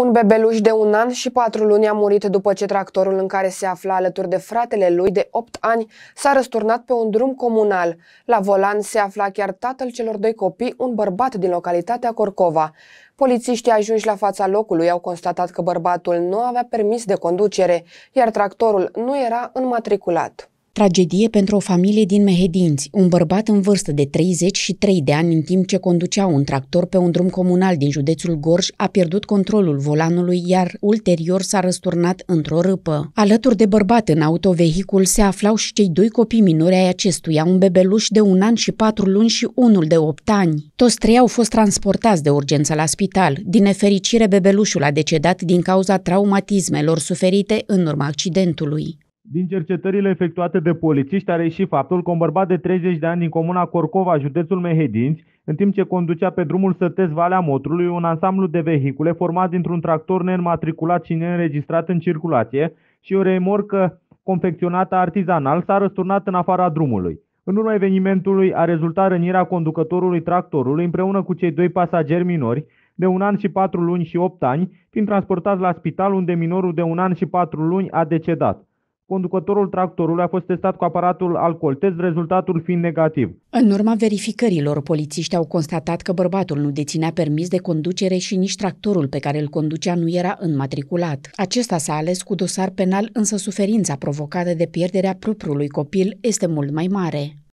Un bebeluș de un an și patru luni a murit după ce tractorul în care se afla alături de fratele lui de 8 ani s-a răsturnat pe un drum comunal. La volan se afla chiar tatăl celor doi copii, un bărbat din localitatea Corcova. Polițiștii ajunși la fața locului au constatat că bărbatul nu avea permis de conducere, iar tractorul nu era înmatriculat. Tragedie pentru o familie din Mehedinți. Un bărbat în vârstă de 33 de ani, în timp ce conducea un tractor pe un drum comunal din județul Gorj, a pierdut controlul volanului, iar ulterior s-a răsturnat într-o râpă. Alături de bărbat în autovehicul se aflau și cei doi copii minori ai acestuia, un bebeluș de un an și patru luni și unul de opt ani. Toți trei au fost transportați de urgență la spital. Din nefericire, bebelușul a decedat din cauza traumatismelor suferite în urma accidentului. Din cercetările efectuate de polițiști a reieșit faptul că un bărbat de 30 de ani din comuna Corcova, județul Mehedinți, în timp ce conducea pe drumul Sătez Valea Motrului un ansamblu de vehicule format dintr-un tractor neînmatriculat și neînregistrat în circulație și o remorcă confecționată artizanal s-a răsturnat în afara drumului. În urma evenimentului a rezultat rănirea conducătorului tractorului împreună cu cei doi pasageri minori, de un an și patru luni și opt ani, fiind transportați la spital unde minorul de un an și patru luni a decedat. Conducătorul tractorului a fost testat cu aparatul alcool test, rezultatul fiind negativ. În urma verificărilor, polițiștii au constatat că bărbatul nu deținea permis de conducere și nici tractorul pe care îl conducea nu era înmatriculat. Acesta s-a ales cu dosar penal, însă suferința provocată de pierderea propriului copil este mult mai mare.